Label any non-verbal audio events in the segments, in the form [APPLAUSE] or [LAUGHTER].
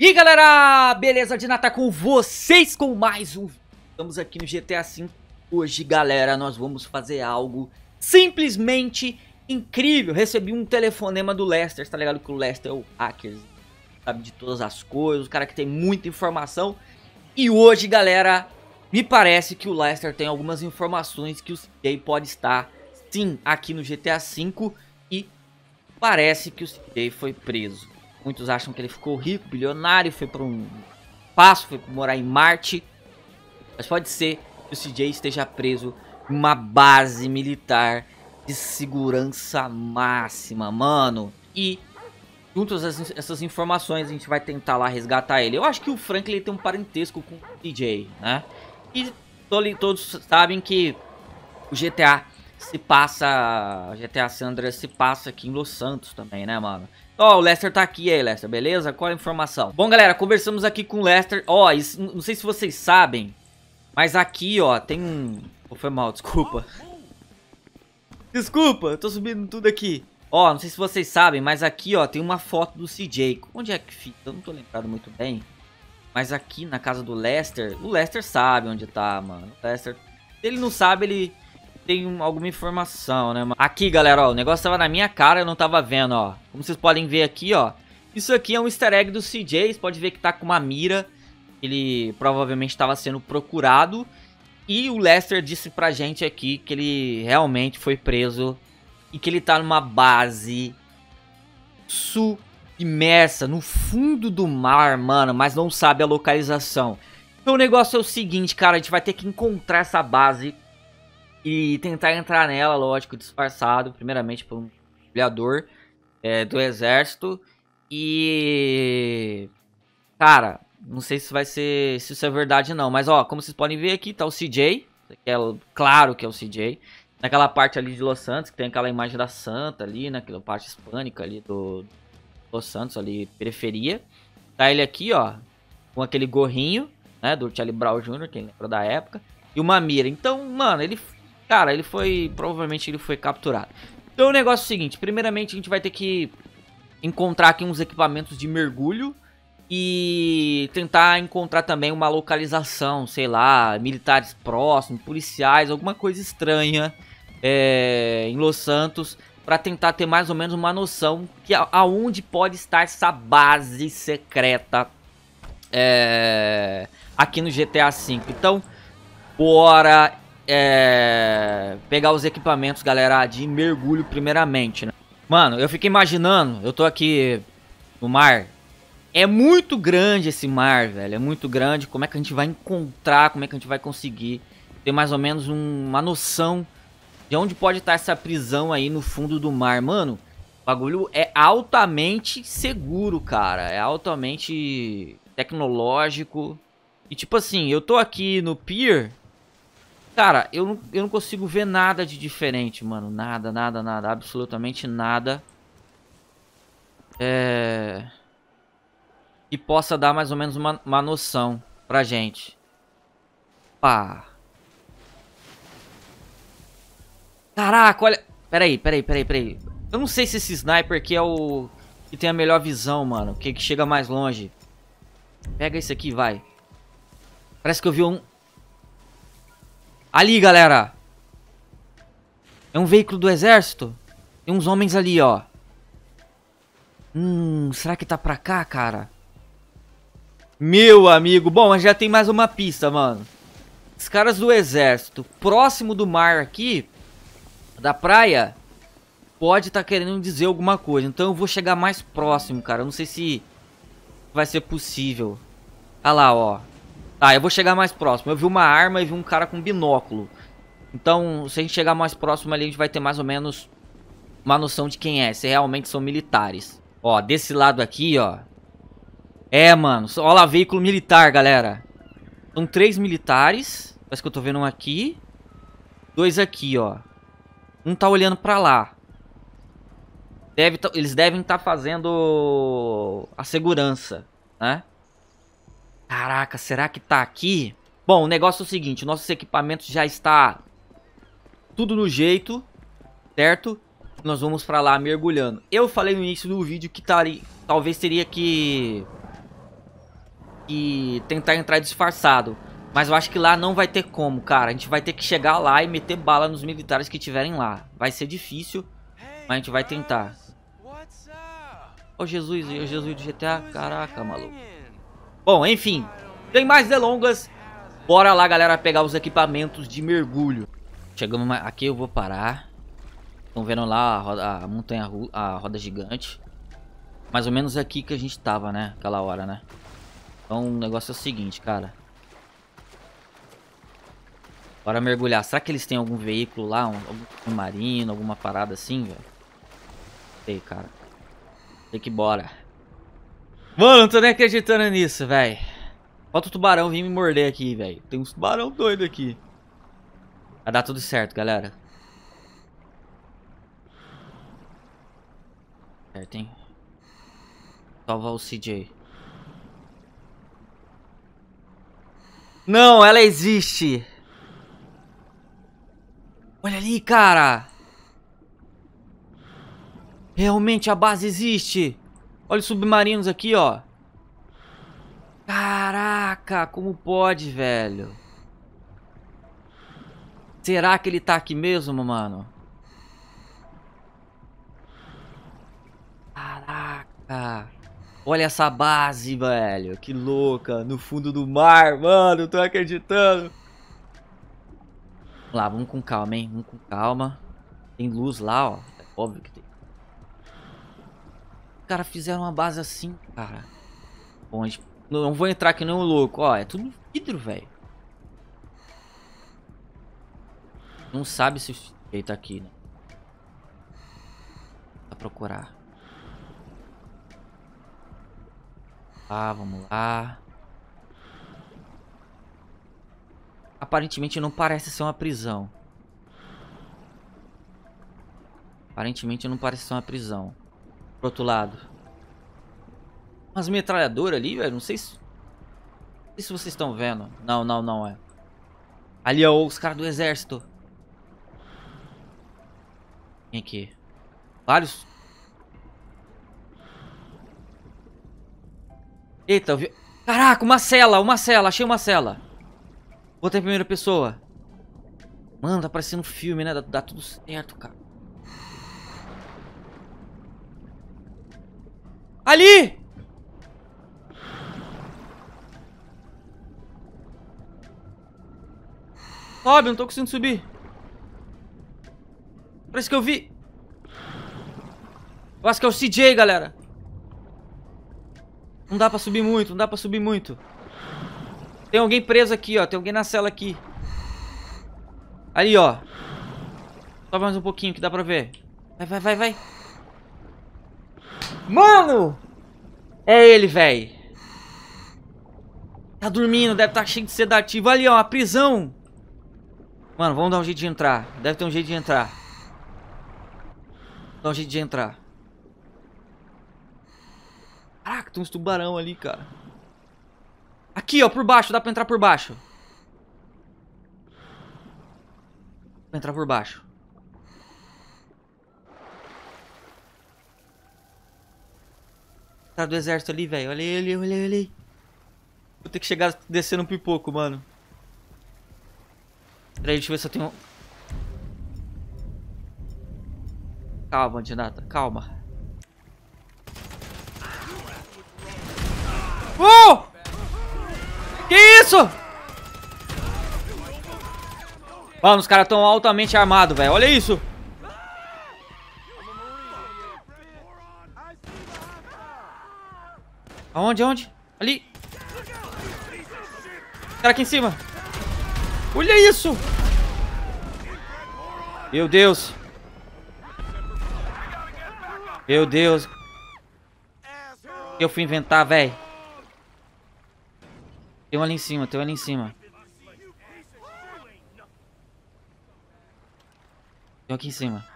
E galera, beleza de nata com vocês com mais um Estamos aqui no GTA V Hoje galera, nós vamos fazer algo simplesmente incrível Recebi um telefonema do Lester, tá ligado que o Lester é o hacker Sabe de todas as coisas, o cara que tem muita informação E hoje galera, me parece que o Lester tem algumas informações que o CJ pode estar Sim, aqui no GTA V E parece que o CJ foi preso Muitos acham que ele ficou rico, bilionário, foi para um passo, foi morar em Marte. Mas pode ser que o CJ esteja preso em uma base militar de segurança máxima, mano. E juntas essas informações a gente vai tentar lá resgatar ele. Eu acho que o Frank ele tem um parentesco com o CJ, né? E todos sabem que o GTA se passa, GTA San Andreas se passa aqui em Los Santos também, né, mano? Ó, oh, o Lester tá aqui aí, Lester, beleza? Qual a informação? Bom, galera, conversamos aqui com o Lester. Ó, oh, isso, não sei se vocês sabem, mas aqui, ó, tem um... Oh, foi mal, desculpa. Desculpa, tô subindo tudo aqui. Ó, não sei se vocês sabem, mas aqui, ó, tem uma foto do CJ. Onde é que fica? Eu não tô lembrado muito bem. Mas aqui na casa do Lester, o Lester sabe onde tá, mano. O Lester, se ele não sabe, ele tem um, alguma informação, né? Aqui, galera, ó, o negócio tava na minha cara, eu não tava vendo, ó. Como vocês podem ver aqui, ó, isso aqui é um easter egg do CJ, você pode ver que tá com uma mira, ele provavelmente estava sendo procurado. E o Lester disse pra gente aqui que ele realmente foi preso e que ele tá numa base submersa no fundo do mar, mano, mas não sabe a localização. Então o negócio é o seguinte, cara, a gente vai ter que encontrar essa base e tentar entrar nela, lógico, disfarçado, primeiramente por um olhador é, do exército. E. Cara, não sei se vai ser. se isso é verdade não. Mas ó, como vocês podem ver aqui, tá o CJ. Que é, claro que é o CJ. Naquela parte ali de Los Santos, que tem aquela imagem da Santa ali, naquela parte hispânica ali do, Los Santos, ali, periferia. Tá ele aqui, ó, com aquele gorrinho, né, do Charlie Brown Jr., quem lembra da época. E uma mira. Então, mano, ele Cara, ele foi... Provavelmente ele foi capturado. Então o negócio é o seguinte. Primeiramente, a gente vai ter que encontrar aqui uns equipamentos de mergulho. E tentar encontrar também uma localização, sei lá, militares próximos, policiais, alguma coisa estranha é, em Los Santos para tentar ter mais ou menos uma noção que aonde pode estar essa base secreta é, aqui no GTA V. Então, bora é, pegar os equipamentos, galera, de mergulho primeiramente, né? Mano, eu fico imaginando, eu tô aqui no mar. É muito grande esse mar, velho. É muito grande. Como é que a gente vai encontrar? Como é que a gente vai conseguir ter mais ou menos um, uma noção de onde pode estar essa prisão aí no fundo do mar, mano? O bagulho é altamente seguro, cara. É altamente tecnológico. E tipo assim, eu tô aqui no pier, Cara, eu não, eu não consigo ver nada de diferente, mano. Nada, nada, nada. Absolutamente nada. É... Que possa dar mais ou menos uma, uma noção pra gente. Pá. Caraca, olha... Peraí, peraí, peraí, peraí. Eu não sei se esse sniper aqui é o... Que tem a melhor visão, mano. Que, que chega mais longe. Pega esse aqui, vai. Parece que eu vi um... Ali, galera. É um veículo do exército. Tem uns homens ali, ó. Hum, será que tá pra cá, cara? Meu amigo. Bom, já tem mais uma pista, mano. Os caras do exército, próximo do mar aqui, da praia, pode estar tá querendo dizer alguma coisa. Então eu vou chegar mais próximo, cara. Eu não sei se vai ser possível. Ah lá, ó. Tá, eu vou chegar mais próximo. Eu vi uma arma e vi um cara com binóculo. Então, se a gente chegar mais próximo ali, a gente vai ter mais ou menos uma noção de quem é. Se realmente são militares. Ó, desse lado aqui, ó. É, mano. Ó lá, veículo militar, galera. São três militares. Parece que eu tô vendo um aqui. Dois aqui, ó. Um tá olhando pra lá. Deve, tá, eles devem estar tá fazendo a segurança, né? Caraca, será que tá aqui? Bom, o negócio é o seguinte, nossos equipamentos já está tudo no jeito, certo? Nós vamos pra lá mergulhando. Eu falei no início do vídeo que tari, talvez teria que... que tentar entrar disfarçado. Mas eu acho que lá não vai ter como, cara. A gente vai ter que chegar lá e meter bala nos militares que tiverem lá. Vai ser difícil, mas a gente vai tentar. Ô oh, Jesus, ô oh, Jesus do GTA, caraca, maluco. Bom, enfim, sem mais delongas, bora lá, galera, pegar os equipamentos de mergulho. Chegamos aqui, eu vou parar. Estão vendo lá a, roda, a montanha, a roda gigante. Mais ou menos aqui que a gente tava, né? Aquela hora, né? Então o negócio é o seguinte, cara. Bora mergulhar. Será que eles têm algum veículo lá? Um, algum submarino, alguma parada assim, velho? Sei, cara. Tem que ir bora. Mano, não tô nem acreditando nisso, velho. Falta o tubarão vir me morder aqui, velho. Tem uns tubarão doido aqui. Vai dar tudo certo, galera. Certo, hein? Salvar o CJ. Não, ela existe. Olha ali, cara. Realmente a base existe. Olha os submarinos aqui, ó. Caraca, como pode, velho? Será que ele tá aqui mesmo, mano? Caraca. Olha essa base, velho. Que louca. No fundo do mar, mano. Tô acreditando. Vamos lá, vamos com calma, hein. Vamos com calma. Tem luz lá, ó. É óbvio que tem. Cara, fizeram uma base assim, cara. Bom, não vou entrar aqui nem um louco. Ó, é tudo vidro, velho. Não sabe se ele tá aqui, né? Pra procurar. Ah, vamos lá. Aparentemente não parece ser uma prisão. Aparentemente não parece ser uma prisão. Pro outro lado. Umas metralhadoras ali, velho. Não sei se... Não sei se vocês estão vendo. Não, não, não é. Ali é os caras do exército. Quem aqui? Vários. Eita, eu vi... Caraca, uma cela, uma cela. Achei uma cela. Botei em primeira pessoa. Mano, tá parecendo um filme, né? Dá, dá tudo certo, cara. Ali! Sobe, não tô conseguindo subir. Parece que eu vi. Eu acho que é o CJ, galera. Não dá pra subir muito, não dá pra subir muito. Tem alguém preso aqui, ó. Tem alguém na cela aqui. Ali, ó. Sobe mais um pouquinho que dá pra ver. Vai, vai, vai, vai. Mano! É ele, velho. Tá dormindo, deve estar tá cheio de sedativo. Ali, ó, a prisão. Mano, vamos dar um jeito de entrar. Deve ter um jeito de entrar. Dá um jeito de entrar. Caraca, tem uns tubarão ali, cara. Aqui, ó, por baixo. Dá pra entrar por baixo. Dá pra entrar por baixo. Cara tá do exército ali, velho. Olha ele, olha ele. Vou ter que chegar descendo um pipoco, mano. Peraí, deixa eu ver se eu tenho... Calma, Dinata, calma. Oh! Que isso? Mano, os caras estão altamente armados, velho. Olha isso. Aonde, aonde? Ali. Cara aqui em cima. Olha isso. Meu Deus. Meu Deus. Eu fui inventar, velho. Tem um ali em cima, tem um ali em cima. Tem um aqui em cima.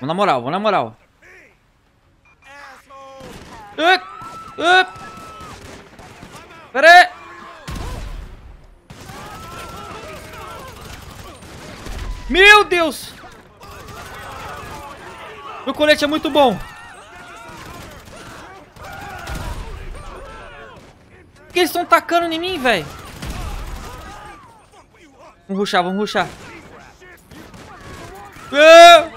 Vamos na moral, vamos na moral. Up! Up! Pera Meu Deus! Meu colete é muito bom. Por que eles estão tacando em mim, velho? Vamos ruxar, vamos ruxar. Ah!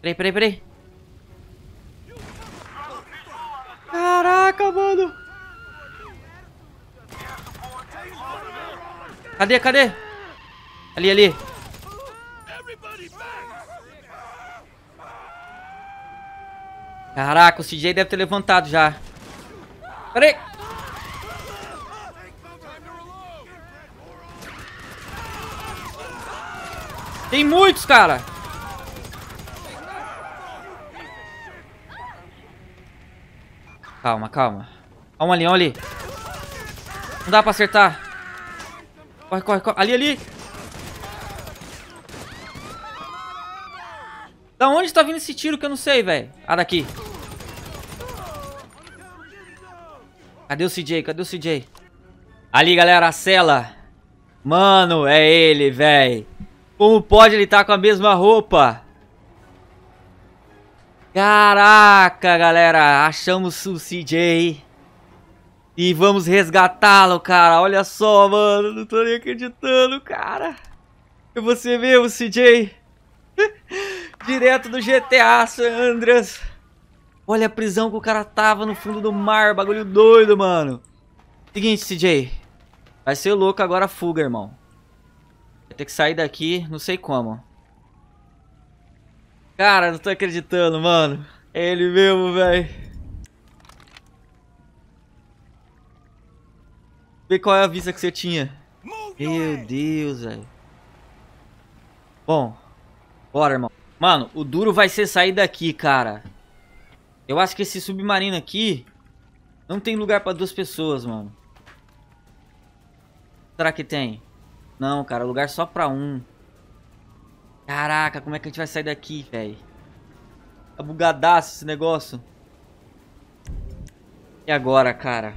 Peraí, peraí, peraí. Cadê, cadê? Ali, ali. Caraca, o CJ deve ter levantado já. Pera Tem muitos, cara. Calma, calma. Olha um ali, olha um ali. Não dá pra acertar. Corre, corre, corre. Ali, ali. Da onde tá vindo esse tiro que eu não sei, velho? Ah, daqui. Cadê o CJ? Cadê o CJ? Ali, galera, a cela. Mano, é ele, velho. Como pode ele tá com a mesma roupa? Caraca, galera. Achamos o CJ. E vamos resgatá-lo, cara. Olha só, mano. Não tô nem acreditando, cara. É você mesmo, CJ. [LAUGHS] Direto do GTA San Andreas. Olha a prisão que o cara tava no fundo do mar. Bagulho doido, mano. Seguinte, CJ. Vai ser louco agora a fuga, irmão. Vai ter que sair daqui, não sei como. Cara, não tô acreditando, mano. É ele mesmo, velho. Vê qual é a vista que você tinha. Meu Deus, velho. Bom. Bora, irmão. Mano, o duro vai ser sair daqui, cara. Eu acho que esse submarino aqui... Não tem lugar pra duas pessoas, mano. Será que tem? Não, cara. Lugar só pra um. Caraca, como é que a gente vai sair daqui, velho? Tá bugadaço esse negócio. E agora, cara?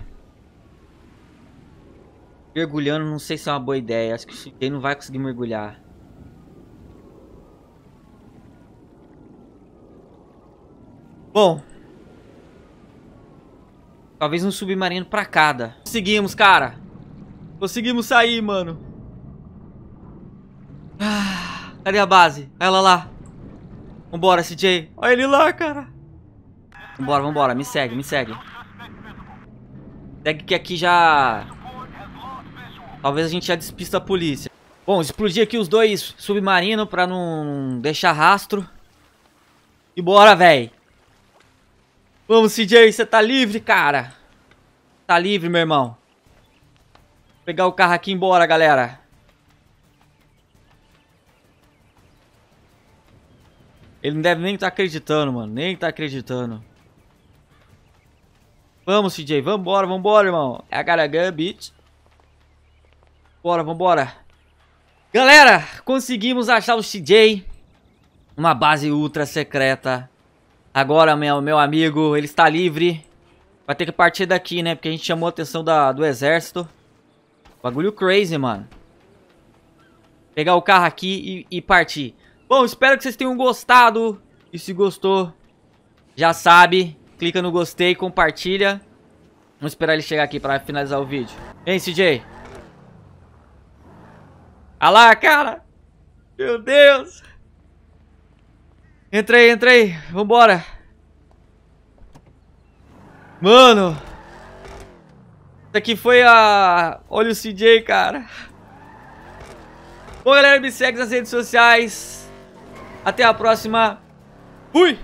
Mergulhando, não sei se é uma boa ideia. Acho que o não vai conseguir mergulhar. Bom. Talvez um submarino pra cada. Conseguimos, cara. Conseguimos sair, mano. Ah, cadê a base? Ela lá. Vambora, CJ. Olha ele lá, cara. Vambora, vambora. Me segue, me segue. Segue que aqui já... Talvez a gente já despista a polícia. Bom, explodir aqui os dois submarinos pra não deixar rastro. E bora, véi. Vamos, CJ, você tá livre, cara. Tá livre, meu irmão. Vou pegar o carro aqui e embora, galera. Ele não deve nem estar tá acreditando, mano. Nem tá acreditando. Vamos, CJ. Vambora, vambora, irmão. É a Garagan, bitch. Bora, vambora. Galera, conseguimos achar o CJ. Uma base ultra secreta. Agora, meu, meu amigo, ele está livre. Vai ter que partir daqui, né? Porque a gente chamou a atenção da, do exército. Bagulho crazy, mano. Pegar o carro aqui e, e partir. Bom, espero que vocês tenham gostado. E se gostou, já sabe, clica no gostei, compartilha. Vamos esperar ele chegar aqui para finalizar o vídeo. Vem, CJ. Olha lá, cara. Meu Deus. Entra aí, entra aí. Vambora. Mano. Isso aqui foi a... Olha o CJ, cara. Bom, galera, me segue nas redes sociais. Até a próxima. Fui!